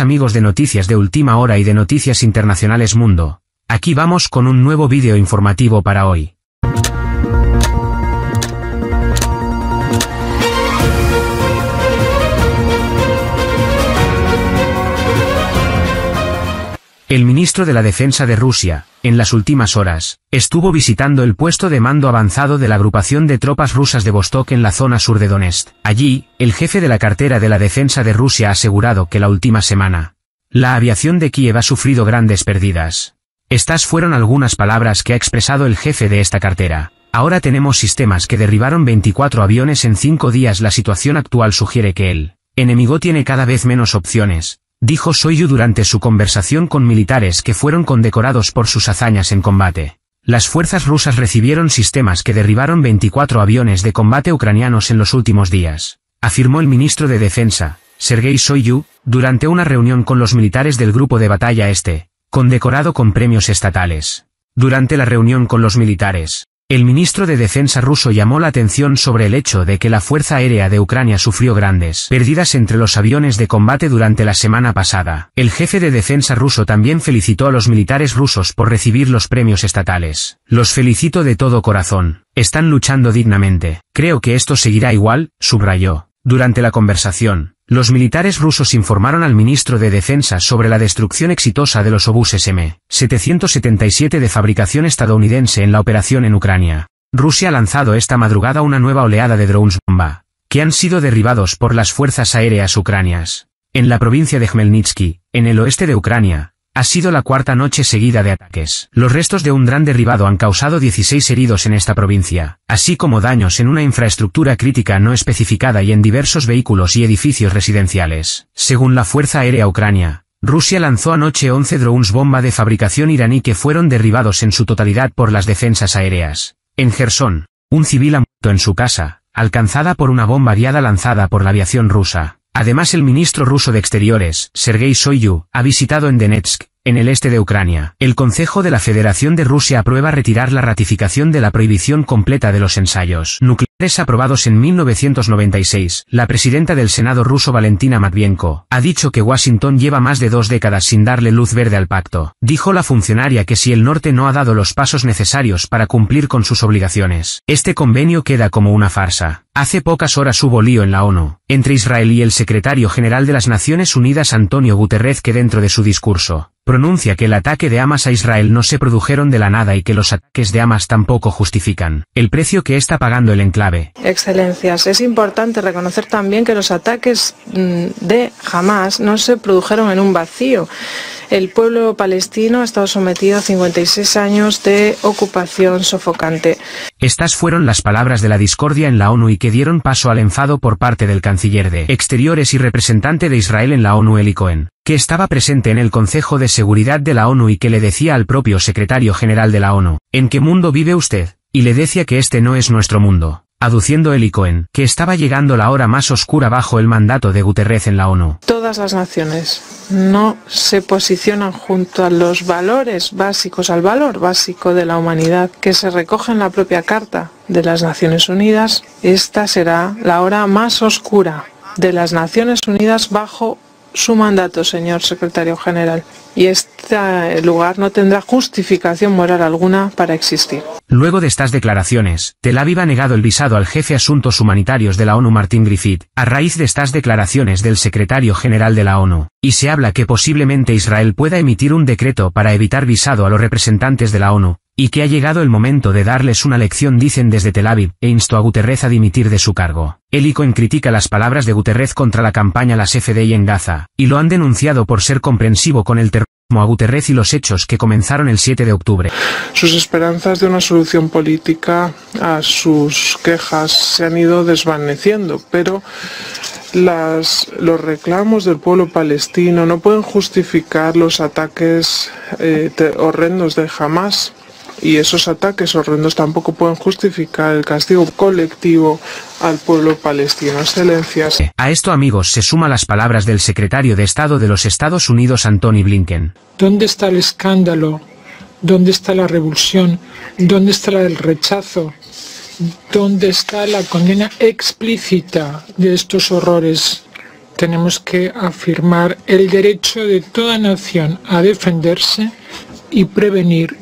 amigos de Noticias de Última Hora y de Noticias Internacionales Mundo, aquí vamos con un nuevo vídeo informativo para hoy. El ministro de la Defensa de Rusia, en las últimas horas, estuvo visitando el puesto de mando avanzado de la agrupación de tropas rusas de Vostok en la zona sur de Donetsk. Allí, el jefe de la cartera de la defensa de Rusia ha asegurado que la última semana, la aviación de Kiev ha sufrido grandes pérdidas. Estas fueron algunas palabras que ha expresado el jefe de esta cartera. Ahora tenemos sistemas que derribaron 24 aviones en 5 días. La situación actual sugiere que el enemigo tiene cada vez menos opciones, dijo Soyu durante su conversación con militares que fueron condecorados por sus hazañas en combate. Las fuerzas rusas recibieron sistemas que derribaron 24 aviones de combate ucranianos en los últimos días, afirmó el ministro de Defensa, Sergei Soyu, durante una reunión con los militares del Grupo de Batalla Este, condecorado con premios estatales. Durante la reunión con los militares, el ministro de Defensa ruso llamó la atención sobre el hecho de que la Fuerza Aérea de Ucrania sufrió grandes pérdidas entre los aviones de combate durante la semana pasada. El jefe de defensa ruso también felicitó a los militares rusos por recibir los premios estatales. Los felicito de todo corazón. Están luchando dignamente. Creo que esto seguirá igual, subrayó. Durante la conversación, los militares rusos informaron al ministro de Defensa sobre la destrucción exitosa de los obuses M-777 de fabricación estadounidense en la operación en Ucrania. Rusia ha lanzado esta madrugada una nueva oleada de drones bomba, que han sido derribados por las fuerzas aéreas ucranias. En la provincia de Khmelnytsky, en el oeste de Ucrania, ha sido la cuarta noche seguida de ataques. Los restos de un gran derribado han causado 16 heridos en esta provincia, así como daños en una infraestructura crítica no especificada y en diversos vehículos y edificios residenciales. Según la Fuerza Aérea Ucrania, Rusia lanzó anoche 11 drones bomba de fabricación iraní que fueron derribados en su totalidad por las defensas aéreas. En Gerson, un civil ha muerto en su casa, alcanzada por una bomba guiada lanzada por la aviación rusa. Además el ministro ruso de Exteriores, Sergei Soyu, ha visitado en Donetsk, en el este de Ucrania, el Consejo de la Federación de Rusia aprueba retirar la ratificación de la prohibición completa de los ensayos nucleares aprobados en 1996. La presidenta del Senado ruso Valentina Matvienko ha dicho que Washington lleva más de dos décadas sin darle luz verde al pacto. Dijo la funcionaria que si el norte no ha dado los pasos necesarios para cumplir con sus obligaciones, este convenio queda como una farsa. Hace pocas horas hubo lío en la ONU, entre Israel y el secretario general de las Naciones Unidas Antonio Guterres que dentro de su discurso, pronuncia que el ataque de Hamas a Israel no se produjeron de la nada y que los ataques de Hamas tampoco justifican el precio que está pagando el enclave. Excelencias, es importante reconocer también que los ataques mm, de Hamas no se produjeron en un vacío. El pueblo palestino ha estado sometido a 56 años de ocupación sofocante. Estas fueron las palabras de la discordia en la ONU y que dieron paso al enfado por parte del canciller de Exteriores y representante de Israel en la ONU Eli Cohen, que estaba presente en el Consejo de Seguridad de la ONU y que le decía al propio secretario general de la ONU, ¿en qué mundo vive usted? Y le decía que este no es nuestro mundo aduciendo el ICOEN que estaba llegando la hora más oscura bajo el mandato de Guterres en la ONU. Todas las naciones no se posicionan junto a los valores básicos, al valor básico de la humanidad que se recoge en la propia Carta de las Naciones Unidas, esta será la hora más oscura de las Naciones Unidas bajo su mandato, señor secretario general, y este lugar no tendrá justificación moral alguna para existir. Luego de estas declaraciones, Tel Aviv ha negado el visado al jefe Asuntos Humanitarios de la ONU Martin Griffith, a raíz de estas declaraciones del secretario general de la ONU, y se habla que posiblemente Israel pueda emitir un decreto para evitar visado a los representantes de la ONU, y que ha llegado el momento de darles una lección dicen desde Tel Aviv, e instó a Guterres a dimitir de su cargo. El ICON critica las palabras de Guterres contra la campaña Las FDI en Gaza, y lo han denunciado por ser comprensivo con el terrorismo a Guterres y los hechos que comenzaron el 7 de octubre. Sus esperanzas de una solución política a sus quejas se han ido desvaneciendo, pero las, los reclamos del pueblo palestino no pueden justificar los ataques eh, horrendos de Hamas y esos ataques horrendos tampoco pueden justificar el castigo colectivo al pueblo palestino. Excelencia. Eh, a esto, amigos, se suma las palabras del secretario de Estado de los Estados Unidos, Antony Blinken. ¿Dónde está el escándalo? ¿Dónde está la revulsión? ¿Dónde está el rechazo? ¿Dónde está la condena explícita de estos horrores? Tenemos que afirmar el derecho de toda nación a defenderse y prevenir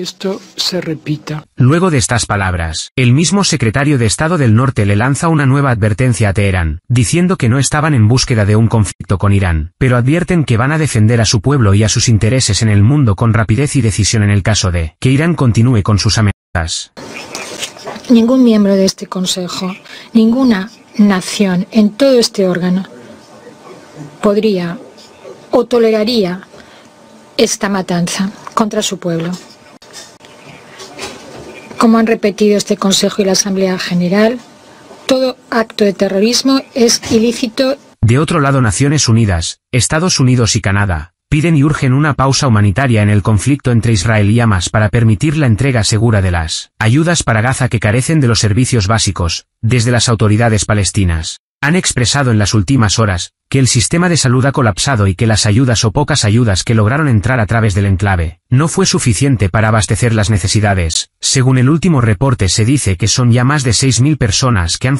esto se repita. Luego de estas palabras, el mismo secretario de Estado del Norte le lanza una nueva advertencia a Teherán, diciendo que no estaban en búsqueda de un conflicto con Irán, pero advierten que van a defender a su pueblo y a sus intereses en el mundo con rapidez y decisión en el caso de que Irán continúe con sus amenazas. Ningún miembro de este Consejo, ninguna nación en todo este órgano podría o toleraría esta matanza contra su pueblo. Como han repetido este Consejo y la Asamblea General, todo acto de terrorismo es ilícito. De otro lado, Naciones Unidas, Estados Unidos y Canadá piden y urgen una pausa humanitaria en el conflicto entre Israel y Hamas para permitir la entrega segura de las ayudas para Gaza que carecen de los servicios básicos, desde las autoridades palestinas han expresado en las últimas horas que el sistema de salud ha colapsado y que las ayudas o pocas ayudas que lograron entrar a través del enclave no fue suficiente para abastecer las necesidades. Según el último reporte se dice que son ya más de 6.000 personas que han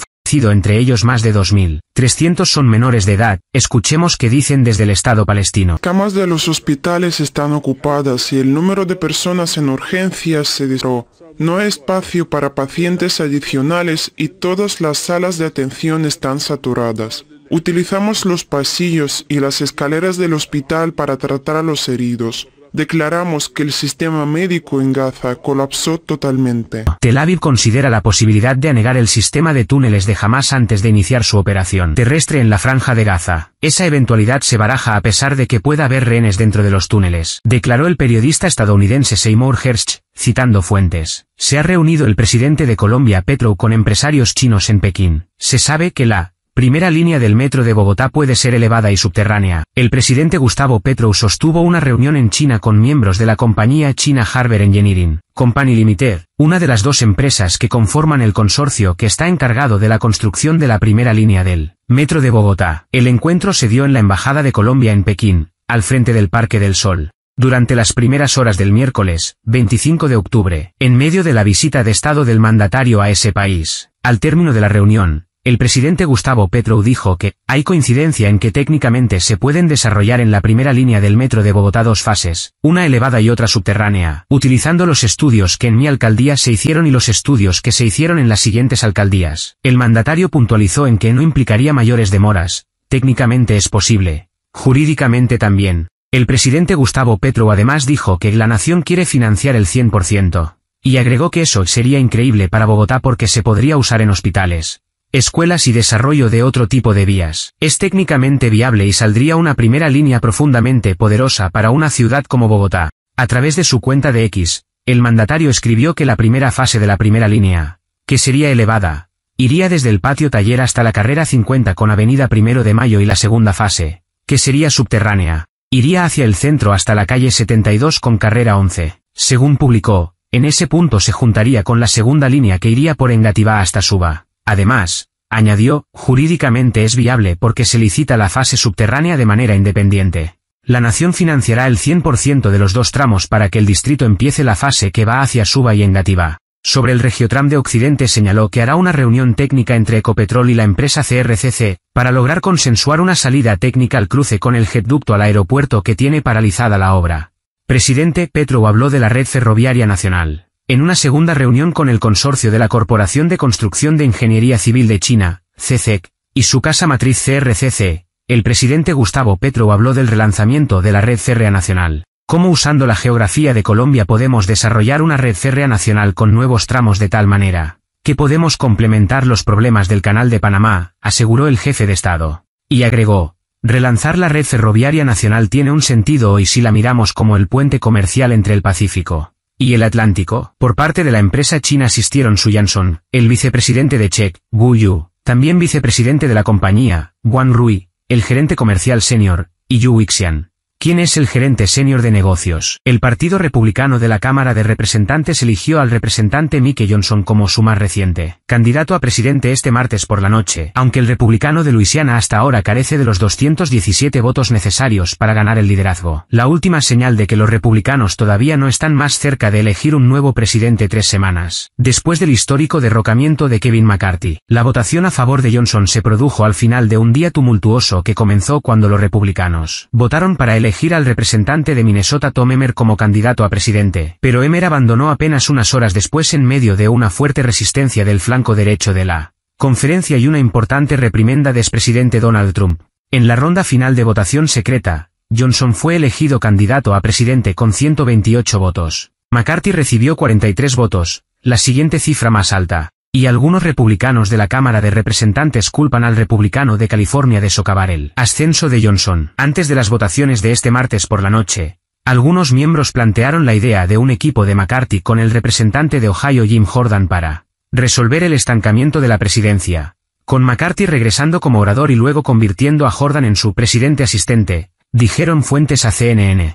entre ellos más de 2.300 son menores de edad. Escuchemos qué dicen desde el Estado palestino. Camas de los hospitales están ocupadas y el número de personas en urgencias se disparó. No hay espacio para pacientes adicionales y todas las salas de atención están saturadas. Utilizamos los pasillos y las escaleras del hospital para tratar a los heridos declaramos que el sistema médico en Gaza colapsó totalmente. Tel Aviv considera la posibilidad de anegar el sistema de túneles de Hamas antes de iniciar su operación terrestre en la franja de Gaza. Esa eventualidad se baraja a pesar de que pueda haber rehenes dentro de los túneles, declaró el periodista estadounidense Seymour Hersh, citando fuentes. Se ha reunido el presidente de Colombia Petro con empresarios chinos en Pekín. Se sabe que la primera línea del metro de Bogotá puede ser elevada y subterránea. El presidente Gustavo Petro sostuvo una reunión en China con miembros de la compañía China Harbour Engineering Company Limited, una de las dos empresas que conforman el consorcio que está encargado de la construcción de la primera línea del metro de Bogotá. El encuentro se dio en la Embajada de Colombia en Pekín, al frente del Parque del Sol. Durante las primeras horas del miércoles, 25 de octubre, en medio de la visita de Estado del mandatario a ese país, al término de la reunión, el presidente Gustavo Petro dijo que, hay coincidencia en que técnicamente se pueden desarrollar en la primera línea del metro de Bogotá dos fases, una elevada y otra subterránea, utilizando los estudios que en mi alcaldía se hicieron y los estudios que se hicieron en las siguientes alcaldías. El mandatario puntualizó en que no implicaría mayores demoras, técnicamente es posible, jurídicamente también. El presidente Gustavo Petro además dijo que la nación quiere financiar el 100%, y agregó que eso sería increíble para Bogotá porque se podría usar en hospitales escuelas y desarrollo de otro tipo de vías. Es técnicamente viable y saldría una primera línea profundamente poderosa para una ciudad como Bogotá. A través de su cuenta de X, el mandatario escribió que la primera fase de la primera línea, que sería elevada, iría desde el patio taller hasta la carrera 50 con avenida Primero de Mayo y la segunda fase, que sería subterránea, iría hacia el centro hasta la calle 72 con carrera 11. Según publicó, en ese punto se juntaría con la segunda línea que iría por Engativá hasta Suba. Además, añadió, jurídicamente es viable porque se licita la fase subterránea de manera independiente. La nación financiará el 100% de los dos tramos para que el distrito empiece la fase que va hacia Suba y Engativa. Sobre el Regiotram de Occidente señaló que hará una reunión técnica entre Ecopetrol y la empresa CRCC, para lograr consensuar una salida técnica al cruce con el jetducto al aeropuerto que tiene paralizada la obra. Presidente Petro habló de la red ferroviaria nacional en una segunda reunión con el consorcio de la Corporación de Construcción de Ingeniería Civil de China, CCEC, e y su casa matriz CRCC, el presidente Gustavo Petro habló del relanzamiento de la red férrea nacional. ¿Cómo usando la geografía de Colombia podemos desarrollar una red férrea nacional con nuevos tramos de tal manera que podemos complementar los problemas del Canal de Panamá? aseguró el jefe de Estado. Y agregó, relanzar la red ferroviaria nacional tiene un sentido hoy si la miramos como el puente comercial entre el Pacífico y el Atlántico. Por parte de la empresa china asistieron Su Yanson, el vicepresidente de Chek, Wu Yu, también vicepresidente de la compañía, Guan Rui, el gerente comercial senior, y Yu Wixian. ¿Quién es el gerente senior de negocios? El Partido Republicano de la Cámara de Representantes eligió al representante Mike Johnson como su más reciente candidato a presidente este martes por la noche, aunque el republicano de Luisiana hasta ahora carece de los 217 votos necesarios para ganar el liderazgo. La última señal de que los republicanos todavía no están más cerca de elegir un nuevo presidente tres semanas. Después del histórico derrocamiento de Kevin McCarthy, la votación a favor de Johnson se produjo al final de un día tumultuoso que comenzó cuando los republicanos votaron para elegir elegir al representante de Minnesota Tom Emmer como candidato a presidente, pero Emmer abandonó apenas unas horas después en medio de una fuerte resistencia del flanco derecho de la conferencia y una importante reprimenda de expresidente Donald Trump. En la ronda final de votación secreta, Johnson fue elegido candidato a presidente con 128 votos. McCarthy recibió 43 votos, la siguiente cifra más alta y algunos republicanos de la Cámara de Representantes culpan al republicano de California de socavar el ascenso de Johnson. Antes de las votaciones de este martes por la noche, algunos miembros plantearon la idea de un equipo de McCarthy con el representante de Ohio Jim Jordan para resolver el estancamiento de la presidencia, con McCarthy regresando como orador y luego convirtiendo a Jordan en su presidente asistente, dijeron fuentes a CNN.